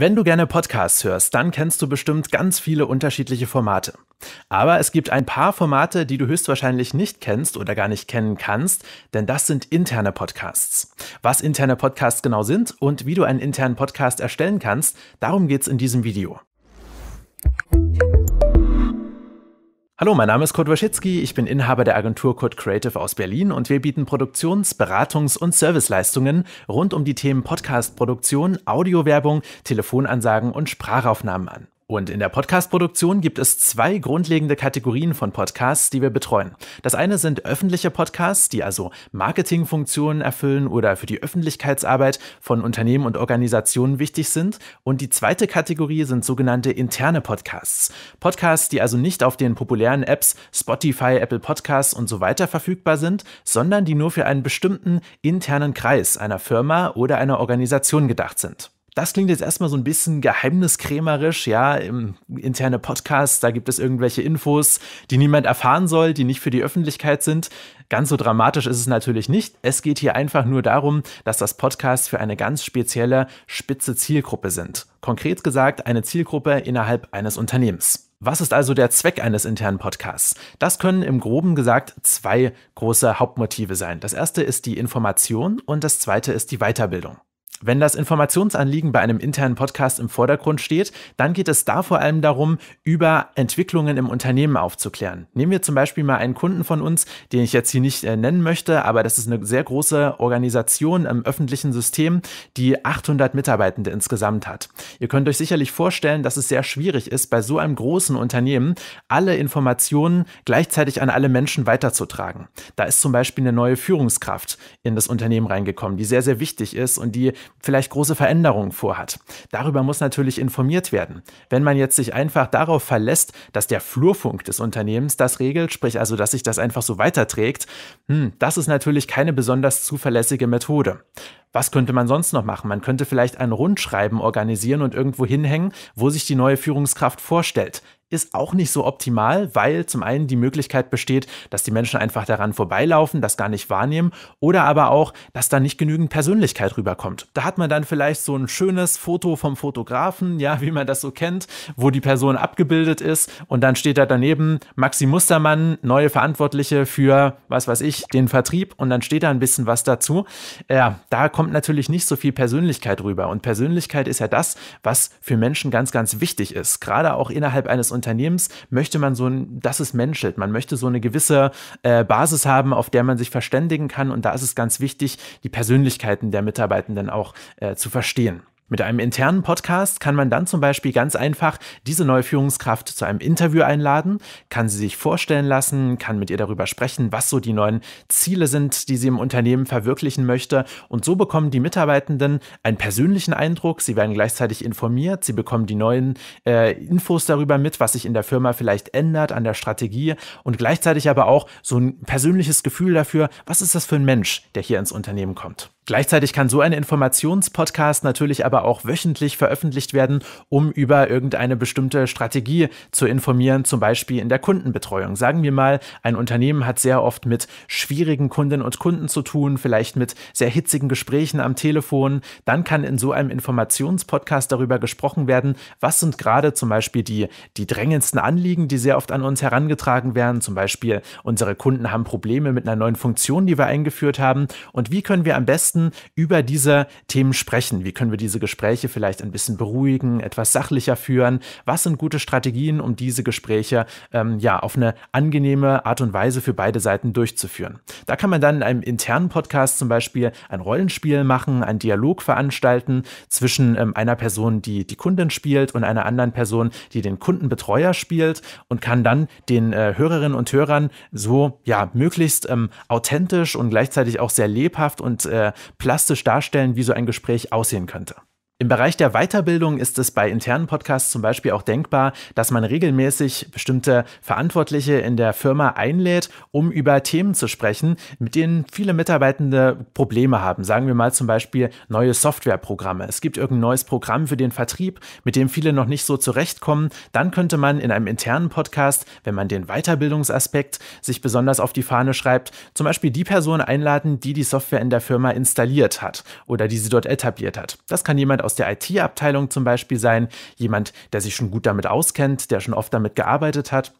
Wenn du gerne Podcasts hörst, dann kennst du bestimmt ganz viele unterschiedliche Formate. Aber es gibt ein paar Formate, die du höchstwahrscheinlich nicht kennst oder gar nicht kennen kannst, denn das sind interne Podcasts. Was interne Podcasts genau sind und wie du einen internen Podcast erstellen kannst, darum geht es in diesem Video. Hallo, mein Name ist Kurt Waschitzki, ich bin Inhaber der Agentur Kurt Creative aus Berlin und wir bieten Produktions-, Beratungs- und Serviceleistungen rund um die Themen Podcast-Produktion, Audiowerbung, Telefonansagen und Sprachaufnahmen an. Und in der Podcast-Produktion gibt es zwei grundlegende Kategorien von Podcasts, die wir betreuen. Das eine sind öffentliche Podcasts, die also Marketingfunktionen erfüllen oder für die Öffentlichkeitsarbeit von Unternehmen und Organisationen wichtig sind. Und die zweite Kategorie sind sogenannte interne Podcasts. Podcasts, die also nicht auf den populären Apps Spotify, Apple Podcasts und so weiter verfügbar sind, sondern die nur für einen bestimmten internen Kreis einer Firma oder einer Organisation gedacht sind. Das klingt jetzt erstmal so ein bisschen geheimniskrämerisch, ja, im interne Podcast, da gibt es irgendwelche Infos, die niemand erfahren soll, die nicht für die Öffentlichkeit sind. Ganz so dramatisch ist es natürlich nicht. Es geht hier einfach nur darum, dass das Podcast für eine ganz spezielle, spitze Zielgruppe sind. Konkret gesagt, eine Zielgruppe innerhalb eines Unternehmens. Was ist also der Zweck eines internen Podcasts? Das können im groben gesagt zwei große Hauptmotive sein. Das erste ist die Information und das zweite ist die Weiterbildung. Wenn das Informationsanliegen bei einem internen Podcast im Vordergrund steht, dann geht es da vor allem darum, über Entwicklungen im Unternehmen aufzuklären. Nehmen wir zum Beispiel mal einen Kunden von uns, den ich jetzt hier nicht äh, nennen möchte, aber das ist eine sehr große Organisation im öffentlichen System, die 800 Mitarbeitende insgesamt hat. Ihr könnt euch sicherlich vorstellen, dass es sehr schwierig ist, bei so einem großen Unternehmen alle Informationen gleichzeitig an alle Menschen weiterzutragen. Da ist zum Beispiel eine neue Führungskraft in das Unternehmen reingekommen, die sehr, sehr wichtig ist und die vielleicht große Veränderungen vorhat. Darüber muss natürlich informiert werden. Wenn man jetzt sich einfach darauf verlässt, dass der Flurfunk des Unternehmens das regelt, sprich also, dass sich das einfach so weiterträgt, hm, das ist natürlich keine besonders zuverlässige Methode. Was könnte man sonst noch machen? Man könnte vielleicht ein Rundschreiben organisieren und irgendwo hinhängen, wo sich die neue Führungskraft vorstellt ist auch nicht so optimal, weil zum einen die Möglichkeit besteht, dass die Menschen einfach daran vorbeilaufen, das gar nicht wahrnehmen oder aber auch, dass da nicht genügend Persönlichkeit rüberkommt. Da hat man dann vielleicht so ein schönes Foto vom Fotografen, ja, wie man das so kennt, wo die Person abgebildet ist und dann steht da daneben Maxi Mustermann, neue Verantwortliche für, was weiß ich, den Vertrieb und dann steht da ein bisschen was dazu. Ja, da kommt natürlich nicht so viel Persönlichkeit rüber und Persönlichkeit ist ja das, was für Menschen ganz, ganz wichtig ist, gerade auch innerhalb eines Unternehmens möchte man so ein, dass es menschelt. Man möchte so eine gewisse äh, Basis haben, auf der man sich verständigen kann. Und da ist es ganz wichtig, die Persönlichkeiten der Mitarbeitenden auch äh, zu verstehen. Mit einem internen Podcast kann man dann zum Beispiel ganz einfach diese neue Führungskraft zu einem Interview einladen, kann sie sich vorstellen lassen, kann mit ihr darüber sprechen, was so die neuen Ziele sind, die sie im Unternehmen verwirklichen möchte. Und so bekommen die Mitarbeitenden einen persönlichen Eindruck, sie werden gleichzeitig informiert, sie bekommen die neuen äh, Infos darüber mit, was sich in der Firma vielleicht ändert, an der Strategie und gleichzeitig aber auch so ein persönliches Gefühl dafür, was ist das für ein Mensch, der hier ins Unternehmen kommt. Gleichzeitig kann so ein Informationspodcast natürlich aber auch wöchentlich veröffentlicht werden, um über irgendeine bestimmte Strategie zu informieren, zum Beispiel in der Kundenbetreuung. Sagen wir mal, ein Unternehmen hat sehr oft mit schwierigen Kundinnen und Kunden zu tun, vielleicht mit sehr hitzigen Gesprächen am Telefon. Dann kann in so einem Informationspodcast darüber gesprochen werden, was sind gerade zum Beispiel die, die drängendsten Anliegen, die sehr oft an uns herangetragen werden. Zum Beispiel, unsere Kunden haben Probleme mit einer neuen Funktion, die wir eingeführt haben. Und wie können wir am besten Journalisten über diese Themen sprechen. Wie können wir diese Gespräche vielleicht ein bisschen beruhigen, etwas sachlicher führen? Was sind gute Strategien, um diese Gespräche ähm, ja auf eine angenehme Art und Weise für beide Seiten durchzuführen? Da kann man dann in einem internen Podcast zum Beispiel ein Rollenspiel machen, einen Dialog veranstalten zwischen ähm, einer Person, die die Kundin spielt und einer anderen Person, die den Kundenbetreuer spielt und kann dann den äh, Hörerinnen und Hörern so ja möglichst ähm, authentisch und gleichzeitig auch sehr lebhaft und äh, plastisch darstellen, wie so ein Gespräch aussehen könnte. Im Bereich der Weiterbildung ist es bei internen Podcasts zum Beispiel auch denkbar, dass man regelmäßig bestimmte Verantwortliche in der Firma einlädt, um über Themen zu sprechen, mit denen viele Mitarbeitende Probleme haben. Sagen wir mal zum Beispiel neue Softwareprogramme. Es gibt irgendein neues Programm für den Vertrieb, mit dem viele noch nicht so zurechtkommen. Dann könnte man in einem internen Podcast, wenn man den Weiterbildungsaspekt sich besonders auf die Fahne schreibt, zum Beispiel die Person einladen, die die Software in der Firma installiert hat oder die sie dort etabliert hat. Das kann jemand aus aus der IT-Abteilung zum Beispiel sein, jemand, der sich schon gut damit auskennt, der schon oft damit gearbeitet hat.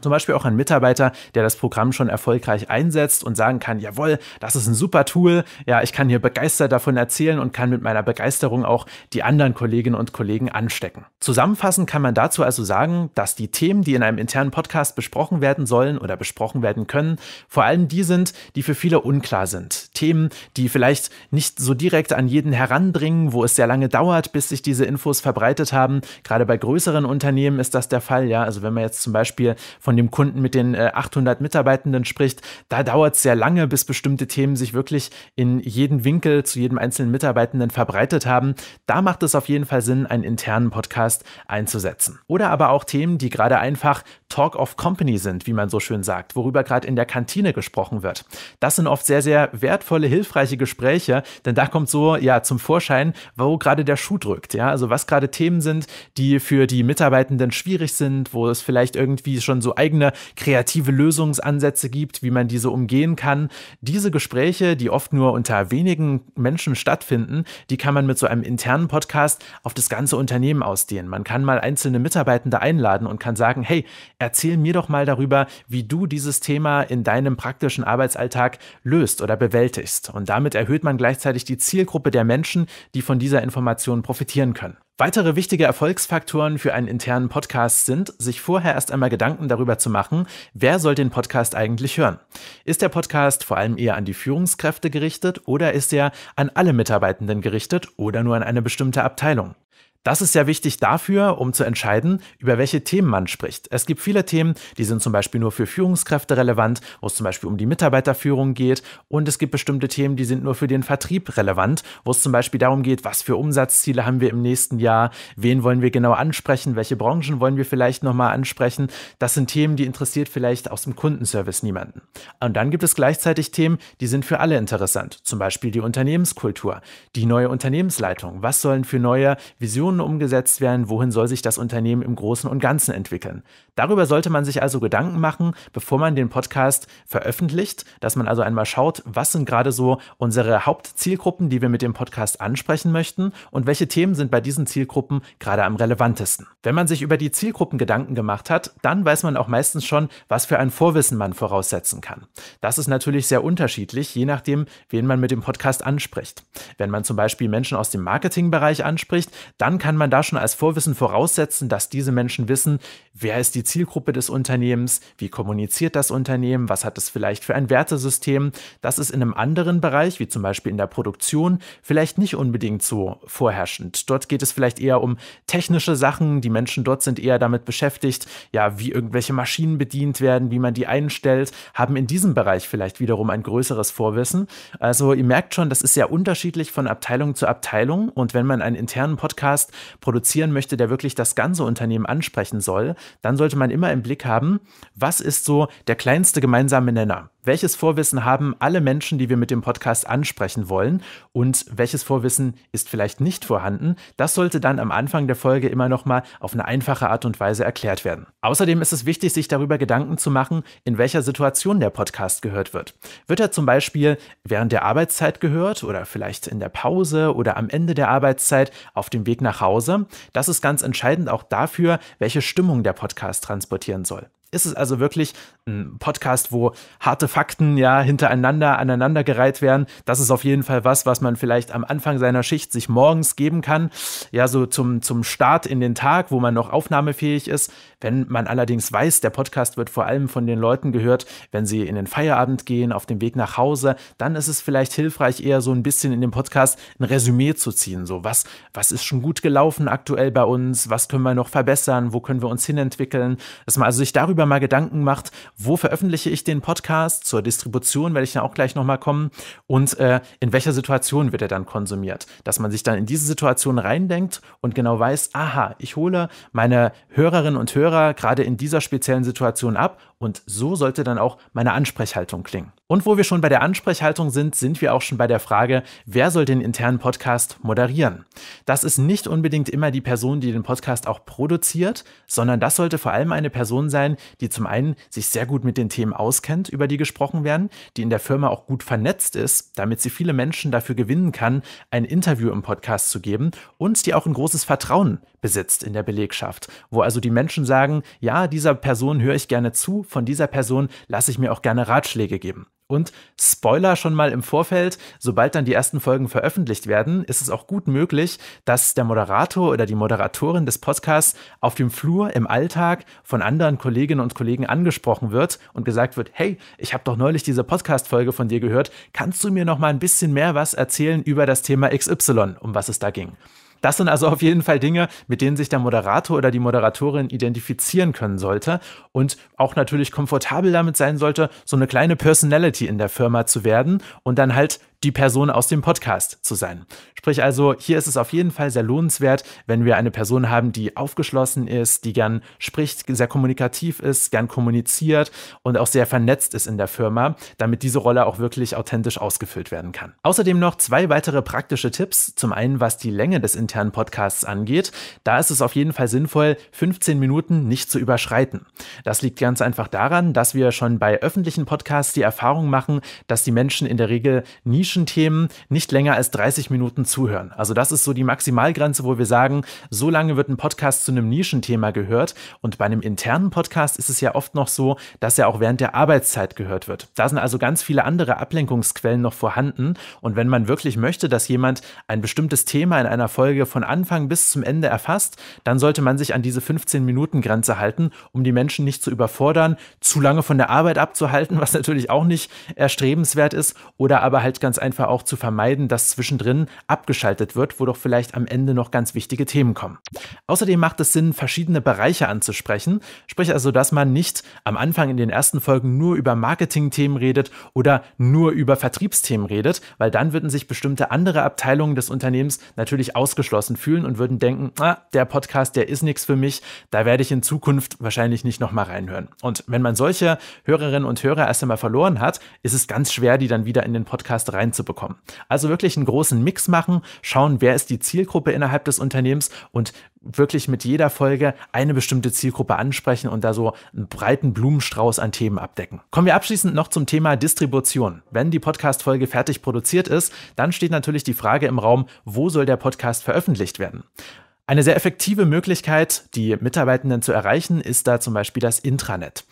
Zum Beispiel auch ein Mitarbeiter, der das Programm schon erfolgreich einsetzt und sagen kann, jawohl, das ist ein super Tool, ja, ich kann hier begeistert davon erzählen und kann mit meiner Begeisterung auch die anderen Kolleginnen und Kollegen anstecken. Zusammenfassend kann man dazu also sagen, dass die Themen, die in einem internen Podcast besprochen werden sollen oder besprochen werden können, vor allem die sind, die für viele unklar sind. Themen, die vielleicht nicht so direkt an jeden herandringen, wo es sehr lange dauert, bis sich diese Infos verbreitet haben. Gerade bei größeren Unternehmen ist das der Fall, ja. Also wenn man jetzt zum Beispiel von von dem Kunden mit den 800 äh, Mitarbeitenden spricht, da dauert es sehr lange, bis bestimmte Themen sich wirklich in jeden Winkel zu jedem einzelnen Mitarbeitenden verbreitet haben. Da macht es auf jeden Fall Sinn, einen internen Podcast einzusetzen. Oder aber auch Themen, die gerade einfach Talk of Company sind, wie man so schön sagt, worüber gerade in der Kantine gesprochen wird. Das sind oft sehr, sehr wertvolle, hilfreiche Gespräche, denn da kommt so ja zum Vorschein, wo gerade der Schuh drückt, ja, also was gerade Themen sind, die für die Mitarbeitenden schwierig sind, wo es vielleicht irgendwie schon so eigene kreative Lösungsansätze gibt, wie man diese umgehen kann. Diese Gespräche, die oft nur unter wenigen Menschen stattfinden, die kann man mit so einem internen Podcast auf das ganze Unternehmen ausdehnen. Man kann mal einzelne Mitarbeitende einladen und kann sagen, hey, erzähl mir doch mal darüber, wie du dieses Thema in deinem praktischen Arbeitsalltag löst oder bewältigst. Und damit erhöht man gleichzeitig die Zielgruppe der Menschen, die von dieser Information profitieren können. Weitere wichtige Erfolgsfaktoren für einen internen Podcast sind, sich vorher erst einmal Gedanken darüber zu machen, wer soll den Podcast eigentlich hören. Ist der Podcast vor allem eher an die Führungskräfte gerichtet oder ist er an alle Mitarbeitenden gerichtet oder nur an eine bestimmte Abteilung? Das ist ja wichtig dafür, um zu entscheiden, über welche Themen man spricht. Es gibt viele Themen, die sind zum Beispiel nur für Führungskräfte relevant, wo es zum Beispiel um die Mitarbeiterführung geht. Und es gibt bestimmte Themen, die sind nur für den Vertrieb relevant, wo es zum Beispiel darum geht, was für Umsatzziele haben wir im nächsten Jahr, wen wollen wir genau ansprechen, welche Branchen wollen wir vielleicht nochmal ansprechen. Das sind Themen, die interessiert vielleicht aus dem Kundenservice niemanden. Und dann gibt es gleichzeitig Themen, die sind für alle interessant. Zum Beispiel die Unternehmenskultur, die neue Unternehmensleitung. Was sollen für neue Visionen Investitionen umgesetzt werden, wohin soll sich das Unternehmen im Großen und Ganzen entwickeln. Darüber sollte man sich also Gedanken machen, bevor man den Podcast veröffentlicht, dass man also einmal schaut, was sind gerade so unsere Hauptzielgruppen, die wir mit dem Podcast ansprechen möchten und welche Themen sind bei diesen Zielgruppen gerade am relevantesten. Wenn man sich über die Zielgruppen Gedanken gemacht hat, dann weiß man auch meistens schon, was für ein Vorwissen man voraussetzen kann. Das ist natürlich sehr unterschiedlich, je nachdem, wen man mit dem Podcast anspricht. Wenn man zum Beispiel Menschen aus dem Marketingbereich anspricht, dann kann man da schon als Vorwissen voraussetzen, dass diese Menschen wissen, wer ist die Zielgruppe des Unternehmens, wie kommuniziert das Unternehmen, was hat es vielleicht für ein Wertesystem. Das ist in einem anderen Bereich, wie zum Beispiel in der Produktion, vielleicht nicht unbedingt so vorherrschend. Dort geht es vielleicht eher um technische Sachen. Die Menschen dort sind eher damit beschäftigt, ja, wie irgendwelche Maschinen bedient werden, wie man die einstellt, haben in diesem Bereich vielleicht wiederum ein größeres Vorwissen. Also ihr merkt schon, das ist sehr unterschiedlich von Abteilung zu Abteilung. Und wenn man einen internen Podcast produzieren möchte, der wirklich das ganze Unternehmen ansprechen soll, dann sollte man immer im Blick haben, was ist so der kleinste gemeinsame Nenner? Welches Vorwissen haben alle Menschen, die wir mit dem Podcast ansprechen wollen? Und welches Vorwissen ist vielleicht nicht vorhanden? Das sollte dann am Anfang der Folge immer nochmal auf eine einfache Art und Weise erklärt werden. Außerdem ist es wichtig, sich darüber Gedanken zu machen, in welcher Situation der Podcast gehört wird. Wird er zum Beispiel während der Arbeitszeit gehört oder vielleicht in der Pause oder am Ende der Arbeitszeit auf dem Weg nach Hause? Das ist ganz entscheidend auch dafür, welche Stimmung der Podcast transportieren soll. Ist es also wirklich ein Podcast, wo harte Fakten ja hintereinander aneinandergereiht werden? Das ist auf jeden Fall was, was man vielleicht am Anfang seiner Schicht sich morgens geben kann. Ja, so zum, zum Start in den Tag, wo man noch aufnahmefähig ist. Wenn man allerdings weiß, der Podcast wird vor allem von den Leuten gehört, wenn sie in den Feierabend gehen, auf dem Weg nach Hause, dann ist es vielleicht hilfreich, eher so ein bisschen in dem Podcast ein Resümee zu ziehen. So, was, was ist schon gut gelaufen aktuell bei uns? Was können wir noch verbessern? Wo können wir uns hinentwickeln? Dass man also sich darüber darüber mal Gedanken macht, wo veröffentliche ich den Podcast, zur Distribution werde ich ja auch gleich nochmal kommen und äh, in welcher Situation wird er dann konsumiert. Dass man sich dann in diese Situation reindenkt und genau weiß, aha, ich hole meine Hörerinnen und Hörer gerade in dieser speziellen Situation ab und so sollte dann auch meine Ansprechhaltung klingen. Und wo wir schon bei der Ansprechhaltung sind, sind wir auch schon bei der Frage, wer soll den internen Podcast moderieren? Das ist nicht unbedingt immer die Person, die den Podcast auch produziert, sondern das sollte vor allem eine Person sein, die zum einen sich sehr gut mit den Themen auskennt, über die gesprochen werden, die in der Firma auch gut vernetzt ist, damit sie viele Menschen dafür gewinnen kann, ein Interview im Podcast zu geben und die auch ein großes Vertrauen besitzt in der Belegschaft, wo also die Menschen sagen, ja, dieser Person höre ich gerne zu, von dieser Person lasse ich mir auch gerne Ratschläge geben. Und Spoiler schon mal im Vorfeld, sobald dann die ersten Folgen veröffentlicht werden, ist es auch gut möglich, dass der Moderator oder die Moderatorin des Podcasts auf dem Flur im Alltag von anderen Kolleginnen und Kollegen angesprochen wird und gesagt wird, hey, ich habe doch neulich diese Podcast-Folge von dir gehört, kannst du mir noch mal ein bisschen mehr was erzählen über das Thema XY, um was es da ging? Das sind also auf jeden Fall Dinge, mit denen sich der Moderator oder die Moderatorin identifizieren können sollte und auch natürlich komfortabel damit sein sollte, so eine kleine Personality in der Firma zu werden und dann halt die Person aus dem Podcast zu sein. Sprich also, hier ist es auf jeden Fall sehr lohnenswert, wenn wir eine Person haben, die aufgeschlossen ist, die gern spricht, sehr kommunikativ ist, gern kommuniziert und auch sehr vernetzt ist in der Firma, damit diese Rolle auch wirklich authentisch ausgefüllt werden kann. Außerdem noch zwei weitere praktische Tipps. Zum einen, was die Länge des internen Podcasts angeht. Da ist es auf jeden Fall sinnvoll, 15 Minuten nicht zu überschreiten. Das liegt ganz einfach daran, dass wir schon bei öffentlichen Podcasts die Erfahrung machen, dass die Menschen in der Regel nie Nischenthemen nicht länger als 30 Minuten zuhören. Also das ist so die Maximalgrenze, wo wir sagen, so lange wird ein Podcast zu einem Nischenthema gehört. Und bei einem internen Podcast ist es ja oft noch so, dass er auch während der Arbeitszeit gehört wird. Da sind also ganz viele andere Ablenkungsquellen noch vorhanden. Und wenn man wirklich möchte, dass jemand ein bestimmtes Thema in einer Folge von Anfang bis zum Ende erfasst, dann sollte man sich an diese 15-Minuten-Grenze halten, um die Menschen nicht zu überfordern, zu lange von der Arbeit abzuhalten, was natürlich auch nicht erstrebenswert ist, oder aber halt ganz einfach auch zu vermeiden, dass zwischendrin abgeschaltet wird, wo doch vielleicht am Ende noch ganz wichtige Themen kommen. Außerdem macht es Sinn, verschiedene Bereiche anzusprechen, sprich also, dass man nicht am Anfang in den ersten Folgen nur über Marketing-Themen redet oder nur über Vertriebsthemen redet, weil dann würden sich bestimmte andere Abteilungen des Unternehmens natürlich ausgeschlossen fühlen und würden denken, ah, der Podcast, der ist nichts für mich, da werde ich in Zukunft wahrscheinlich nicht nochmal reinhören. Und wenn man solche Hörerinnen und Hörer erst einmal verloren hat, ist es ganz schwer, die dann wieder in den Podcast reinzubringen reinzubekommen. Also wirklich einen großen Mix machen, schauen, wer ist die Zielgruppe innerhalb des Unternehmens und wirklich mit jeder Folge eine bestimmte Zielgruppe ansprechen und da so einen breiten Blumenstrauß an Themen abdecken. Kommen wir abschließend noch zum Thema Distribution. Wenn die Podcast-Folge fertig produziert ist, dann steht natürlich die Frage im Raum, wo soll der Podcast veröffentlicht werden? Eine sehr effektive Möglichkeit, die Mitarbeitenden zu erreichen, ist da zum Beispiel das Intranet.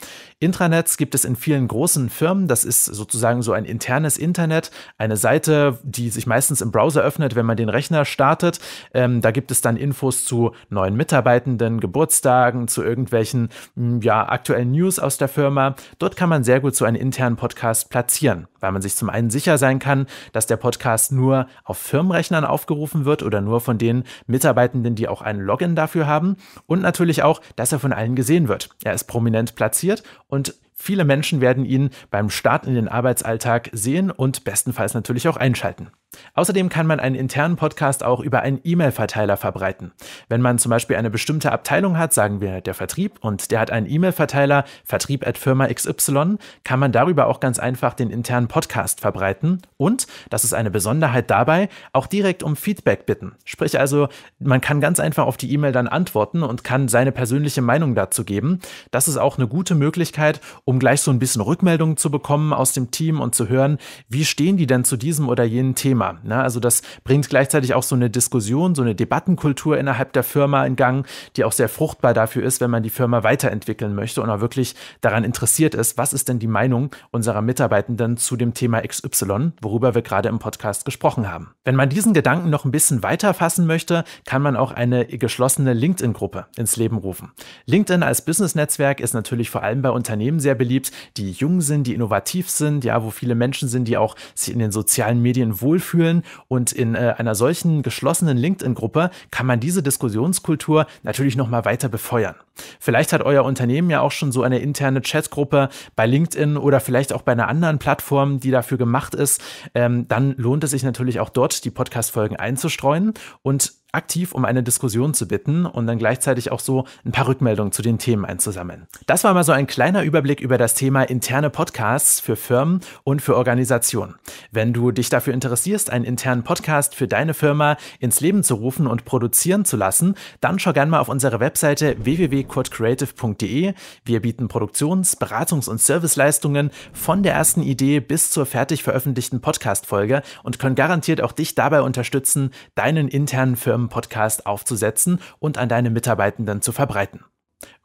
Intranets gibt es in vielen großen Firmen. Das ist sozusagen so ein internes Internet, eine Seite, die sich meistens im Browser öffnet, wenn man den Rechner startet. Ähm, da gibt es dann Infos zu neuen Mitarbeitenden, Geburtstagen, zu irgendwelchen hm, ja, aktuellen News aus der Firma. Dort kann man sehr gut so einen internen Podcast platzieren, weil man sich zum einen sicher sein kann, dass der Podcast nur auf Firmenrechnern aufgerufen wird oder nur von den Mitarbeitenden, die auch einen Login dafür haben und natürlich auch, dass er von allen gesehen wird. Er ist prominent platziert und viele Menschen werden ihn beim Start in den Arbeitsalltag sehen und bestenfalls natürlich auch einschalten. Außerdem kann man einen internen Podcast auch über einen E-Mail-Verteiler verbreiten. Wenn man zum Beispiel eine bestimmte Abteilung hat, sagen wir der Vertrieb, und der hat einen E-Mail-Verteiler, vertrieb at Firma XY, kann man darüber auch ganz einfach den internen Podcast verbreiten und, das ist eine Besonderheit dabei, auch direkt um Feedback bitten. Sprich also, man kann ganz einfach auf die E-Mail dann antworten und kann seine persönliche Meinung dazu geben. Das ist auch eine gute Möglichkeit, um gleich so ein bisschen Rückmeldungen zu bekommen aus dem Team und zu hören, wie stehen die denn zu diesem oder jenem Thema. Firma. Ne? Also das bringt gleichzeitig auch so eine Diskussion, so eine Debattenkultur innerhalb der Firma in Gang, die auch sehr fruchtbar dafür ist, wenn man die Firma weiterentwickeln möchte und auch wirklich daran interessiert ist, was ist denn die Meinung unserer Mitarbeitenden zu dem Thema XY, worüber wir gerade im Podcast gesprochen haben. Wenn man diesen Gedanken noch ein bisschen weiter fassen möchte, kann man auch eine geschlossene LinkedIn-Gruppe ins Leben rufen. LinkedIn als Business-Netzwerk ist natürlich vor allem bei Unternehmen sehr beliebt, die jung sind, die innovativ sind, ja, wo viele Menschen sind, die auch sich in den sozialen Medien wohlfühlen fühlen. Und in äh, einer solchen geschlossenen LinkedIn-Gruppe kann man diese Diskussionskultur natürlich nochmal weiter befeuern. Vielleicht hat euer Unternehmen ja auch schon so eine interne Chatgruppe bei LinkedIn oder vielleicht auch bei einer anderen Plattform, die dafür gemacht ist. Ähm, dann lohnt es sich natürlich auch dort, die Podcast-Folgen einzustreuen. Und aktiv um eine Diskussion zu bitten und dann gleichzeitig auch so ein paar Rückmeldungen zu den Themen einzusammeln. Das war mal so ein kleiner Überblick über das Thema interne Podcasts für Firmen und für Organisationen. Wenn du dich dafür interessierst, einen internen Podcast für deine Firma ins Leben zu rufen und produzieren zu lassen, dann schau gerne mal auf unsere Webseite www.codecreative.de. Wir bieten Produktions-, Beratungs- und Serviceleistungen von der ersten Idee bis zur fertig veröffentlichten Podcast-Folge und können garantiert auch dich dabei unterstützen, deinen internen Firmen Podcast aufzusetzen und an deine Mitarbeitenden zu verbreiten.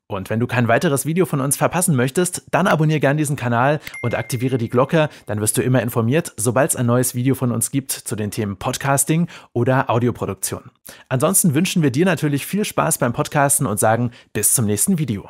Und wenn du kein weiteres Video von uns verpassen möchtest, dann abonniere gerne diesen Kanal und aktiviere die Glocke, dann wirst du immer informiert, sobald es ein neues Video von uns gibt zu den Themen Podcasting oder Audioproduktion. Ansonsten wünschen wir dir natürlich viel Spaß beim Podcasten und sagen bis zum nächsten Video.